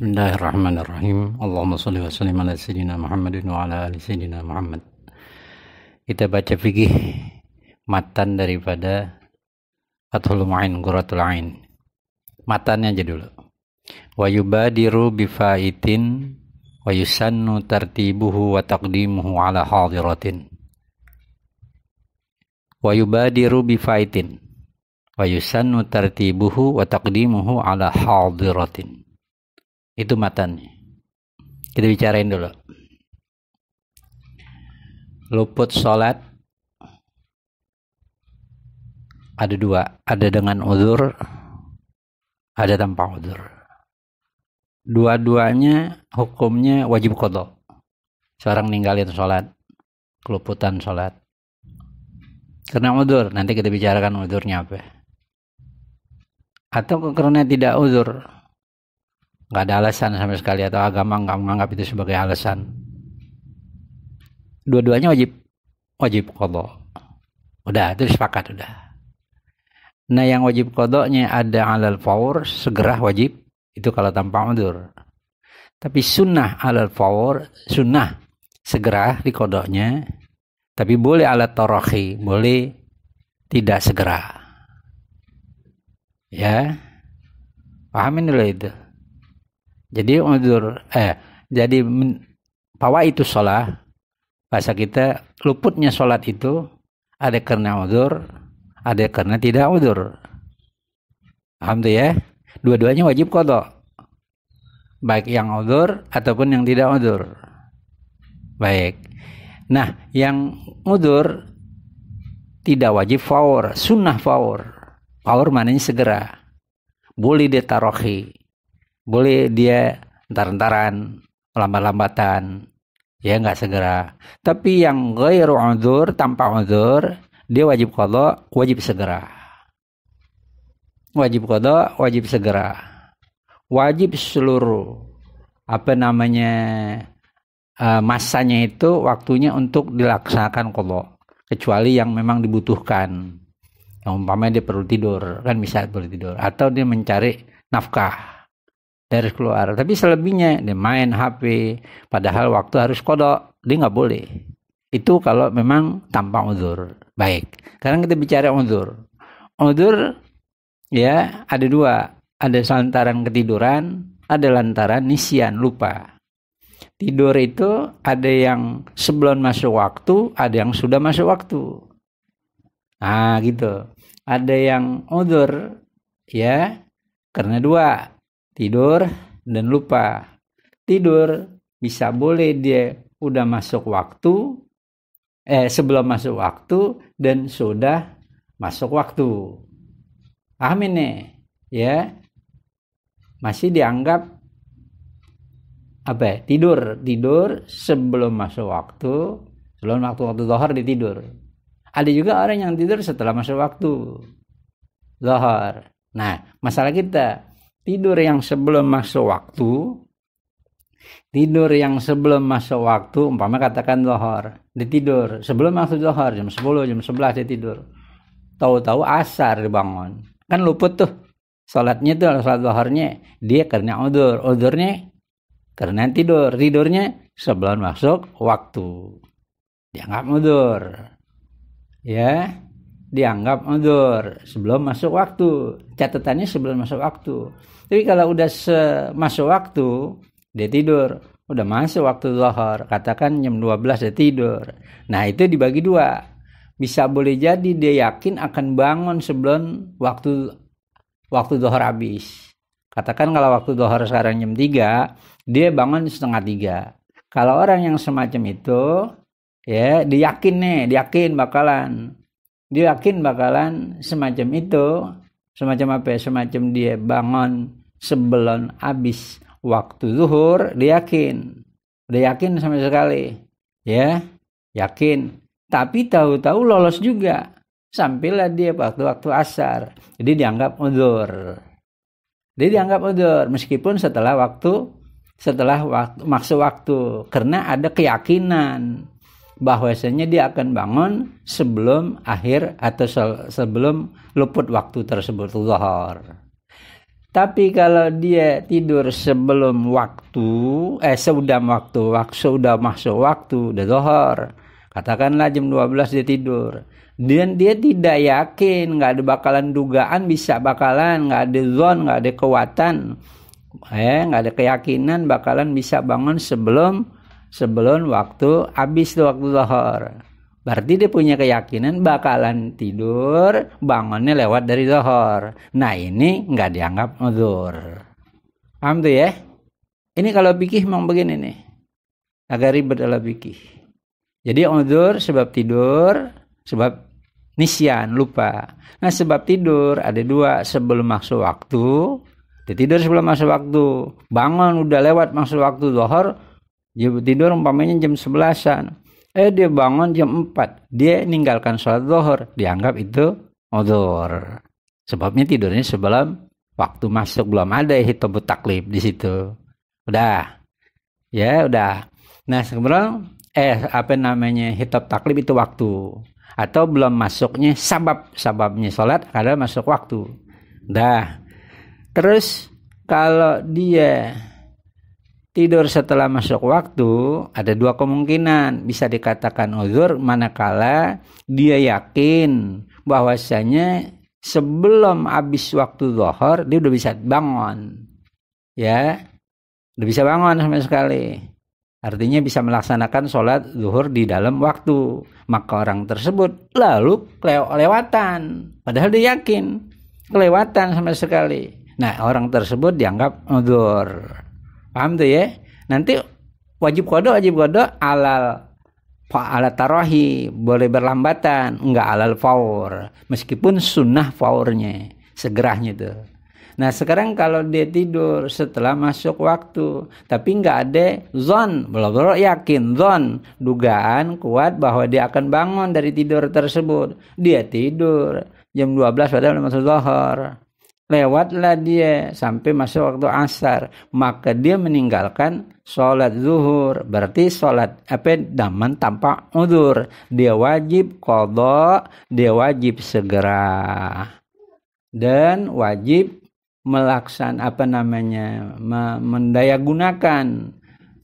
Bismillahirrahmanirrahim. Allahumma salli wa sallim ala sayyidina Muhammadin wa ala ali sayyidina Muhammad. Kita baca fikih matan daripada Fathul Mu'in quratul Ain. Matannya aja dulu. Wa yubadiru bi faitin wa yusannu tartibuhu wa taqdimuhu ala hadiratin. Wa yubadiru bi faitin wa yusannu tartibuhu wa taqdimuhu ala hadiratin itu matanya Kita bicarain dulu. Luput sholat ada dua, ada dengan uzur, ada tanpa uzur. Dua-duanya hukumnya wajib kodok. Seorang ninggalin sholat, keluputan sholat. Karena uzur, nanti kita bicarakan uzurnya apa. Atau karena tidak uzur, nggak ada alasan sama sekali atau agama nggak menganggap itu sebagai alasan dua-duanya wajib wajib kodok udah itu sepakat udah nah yang wajib kodoknya ada alal power segera wajib itu kalau tanpa mundur tapi sunnah alal power sunnah segera di kodoknya tapi boleh alat torohi boleh tidak segera ya pahamin dulu itu jadi udur eh jadi pawa itu sholat bahasa kita luputnya sholat itu ada karena udur, ada karena tidak udur. alhamdulillah ya? Dua-duanya wajib kodok. Baik yang udur ataupun yang tidak udur. Baik. Nah, yang udur tidak wajib power, sunnah power, power mananya segera. Boleh ditarohi boleh dia entar-entaran, lambat-lambatan, ya nggak segera. Tapi yang ghairu udzur tanpa udzur, dia wajib qada, wajib segera. Wajib qada, wajib segera. Wajib seluruh apa namanya e, masanya itu waktunya untuk dilaksanakan qada, kecuali yang memang dibutuhkan. Yang umpamanya dia perlu tidur, kan bisa perlu tidur atau dia mencari nafkah harus keluar. Tapi selebihnya dia main HP, padahal waktu harus kodok, dia nggak boleh. Itu kalau memang tanpa uzur. Baik. Sekarang kita bicara uzur. Uzur ya ada dua. Ada lantaran ketiduran, ada lantaran nisian, lupa. Tidur itu ada yang sebelum masuk waktu, ada yang sudah masuk waktu. Nah gitu. Ada yang uzur ya karena dua tidur dan lupa. Tidur bisa boleh dia udah masuk waktu, eh sebelum masuk waktu dan sudah masuk waktu. Amin nih, ya. Masih dianggap apa ya, tidur tidur sebelum masuk waktu sebelum waktu waktu di tidur ada juga orang yang tidur setelah masuk waktu zuhur. nah masalah kita tidur yang sebelum masuk waktu tidur yang sebelum masuk waktu umpama katakan zuhur ditidur tidur sebelum masuk zuhur jam 10 jam 11 dia tidur tahu-tahu asar dibangun kan luput tuh sholatnya tuh sholat zuhurnya dia karena odur udurnya karena tidur tidurnya sebelum masuk waktu dia nggak mundur ya dianggap udur sebelum masuk waktu. Catatannya sebelum masuk waktu. Tapi kalau udah masuk waktu, dia tidur. Udah masuk waktu zuhur, katakan jam 12 dia tidur. Nah, itu dibagi dua. Bisa boleh jadi dia yakin akan bangun sebelum waktu waktu zuhur habis. Katakan kalau waktu zuhur sekarang jam 3, dia bangun setengah tiga. Kalau orang yang semacam itu, ya, diyakin nih, diyakin bakalan dia yakin bakalan semacam itu semacam apa ya semacam dia bangun sebelum habis waktu zuhur dia yakin dia yakin sama sekali ya yakin tapi tahu-tahu lolos juga sampailah dia waktu waktu asar jadi dianggap udur jadi dianggap udur meskipun setelah waktu setelah waktu maksud waktu karena ada keyakinan bahwasanya dia akan bangun sebelum akhir atau sebelum luput waktu tersebut zuhur. Tapi kalau dia tidur sebelum waktu, eh sudah waktu, waktu sudah masuk waktu, udah zuhur. Katakanlah jam 12 dia tidur. Dan dia tidak yakin, nggak ada bakalan dugaan bisa bakalan, nggak ada zon, nggak ada kekuatan, eh nggak ada keyakinan bakalan bisa bangun sebelum sebelum waktu habis tuh waktu zuhur. Berarti dia punya keyakinan bakalan tidur bangunnya lewat dari zuhur. Nah ini nggak dianggap uzur. Paham tuh ya? Ini kalau pikih memang begini nih. Agak ribet kalau pikih. Jadi uzur sebab tidur, sebab nisyan, lupa. Nah sebab tidur ada dua sebelum masuk waktu. Dia tidur sebelum masuk waktu. Bangun udah lewat masuk waktu zuhur, dia tidur umpamanya jam 11-an. Eh dia bangun jam 4. Dia ninggalkan sholat zuhur. Dianggap itu odor. Sebabnya tidurnya sebelum waktu masuk. Belum ada hitam taklim di situ. Udah. Ya udah. Nah sekarang eh apa namanya hitam taklim itu waktu. Atau belum masuknya sabab. Sababnya sholat karena masuk waktu. Udah. Terus kalau dia Tidur setelah masuk waktu ada dua kemungkinan bisa dikatakan uzur manakala dia yakin bahwasanya sebelum habis waktu zuhur dia udah bisa bangun. Ya. Udah bisa bangun sama sekali. Artinya bisa melaksanakan sholat zuhur di dalam waktu. Maka orang tersebut lalu kelewatan. Padahal dia yakin. Kelewatan sama sekali. Nah orang tersebut dianggap uzur paham tuh ya nanti wajib kodok wajib kodok alal alat tarohi boleh berlambatan enggak alal faur meskipun sunnah faurnya segerahnya tuh nah sekarang kalau dia tidur setelah masuk waktu tapi enggak ada zon belum yakin zon dugaan kuat bahwa dia akan bangun dari tidur tersebut dia tidur jam 12 padahal masuk zuhur lewatlah dia sampai masuk waktu asar maka dia meninggalkan sholat zuhur berarti sholat apa daman tanpa udur dia wajib kodok dia wajib segera dan wajib melaksan apa namanya mendayagunakan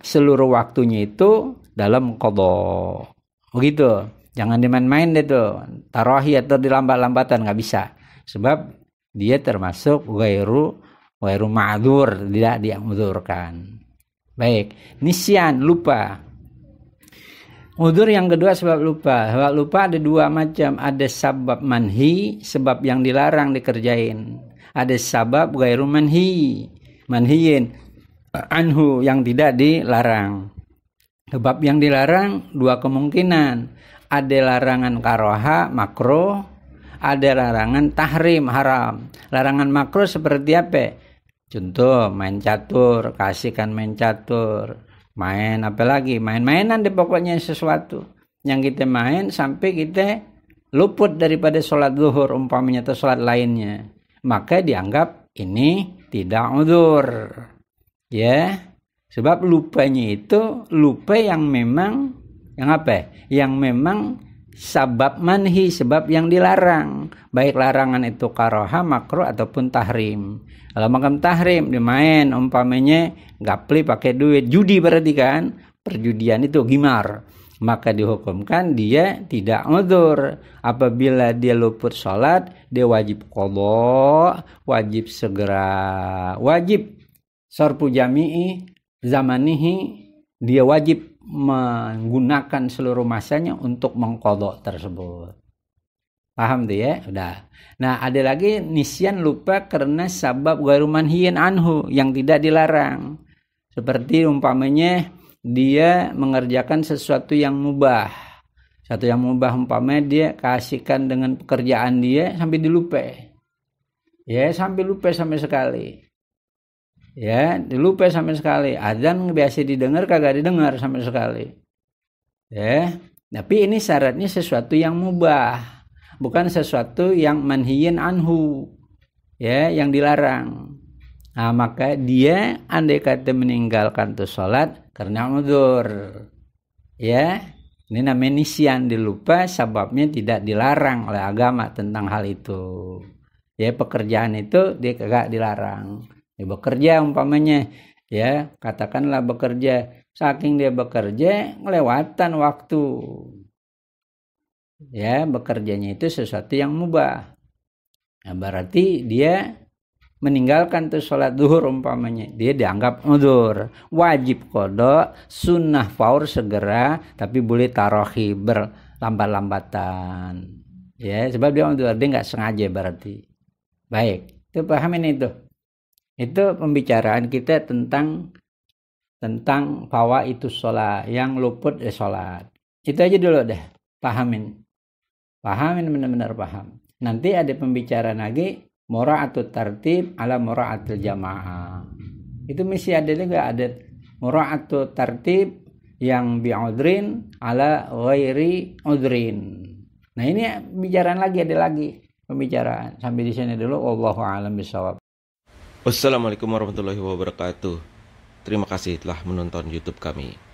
seluruh waktunya itu dalam kodok begitu jangan dimain-main deh tuh tarohi atau dilambat-lambatan nggak bisa sebab dia termasuk gairu, gairu ma'dur tidak diangudurkan baik nisyan lupa Udur yang kedua sebab lupa. Sebab lupa ada dua macam. Ada sabab manhi, sebab yang dilarang dikerjain. Ada sabab gairu manhi, manhiin. Anhu yang tidak dilarang. Sebab yang dilarang dua kemungkinan. Ada larangan karoha, makro, ada larangan tahrim haram larangan makro seperti apa contoh main catur kasihkan main catur main apa lagi main-mainan deh pokoknya sesuatu yang kita main sampai kita luput daripada sholat zuhur umpamanya atau sholat lainnya maka dianggap ini tidak udur ya sebab lupanya itu lupa yang memang yang apa yang memang sabab manhi sebab yang dilarang baik larangan itu karoha makro ataupun tahrim kalau makam tahrim dimain umpamanya gapli pakai duit judi berarti kan perjudian itu gimar maka dihukumkan dia tidak ngudur apabila dia luput sholat dia wajib kodok wajib segera wajib sorpu jami'i zamanihi dia wajib menggunakan seluruh masanya untuk mengkodok tersebut. Paham tuh ya? Udah. Nah, ada lagi nisyan lupa karena sabab garuman hiyan anhu yang tidak dilarang. Seperti umpamanya dia mengerjakan sesuatu yang mubah. Satu yang mubah umpamanya dia kasihkan dengan pekerjaan dia sampai dilupai Ya, sampai lupa sampai sekali ya dilupa sampai sekali Adzan biasa didengar kagak didengar sampai sekali ya tapi ini syaratnya sesuatu yang mubah bukan sesuatu yang manhiyin anhu ya yang dilarang nah maka dia andai kata meninggalkan tuh sholat karena mudur ya ini namanya nisian dilupa sebabnya tidak dilarang oleh agama tentang hal itu ya pekerjaan itu dia kagak dilarang dia bekerja umpamanya ya katakanlah bekerja saking dia bekerja melewatan waktu ya bekerjanya itu sesuatu yang mubah nah, berarti dia meninggalkan tuh sholat duhur umpamanya dia dianggap udur wajib kodok sunnah faur segera tapi boleh tarohi berlambat-lambatan ya sebab dia udur dia nggak sengaja berarti baik itu paham ini tuh itu pembicaraan kita tentang tentang bahwa itu sholat yang luput dari ya sholat itu aja dulu deh pahamin pahamin benar-benar paham nanti ada pembicaraan lagi mora atau tartib ala mora atau jamaah itu masih ada juga ada mora atau tartib yang bi'udrin ala wairi udrin nah ini pembicaraan lagi ada lagi pembicaraan sampai di sini dulu wallahu alam bisawab Wassalamualaikum warahmatullahi wabarakatuh. Terima kasih telah menonton YouTube kami.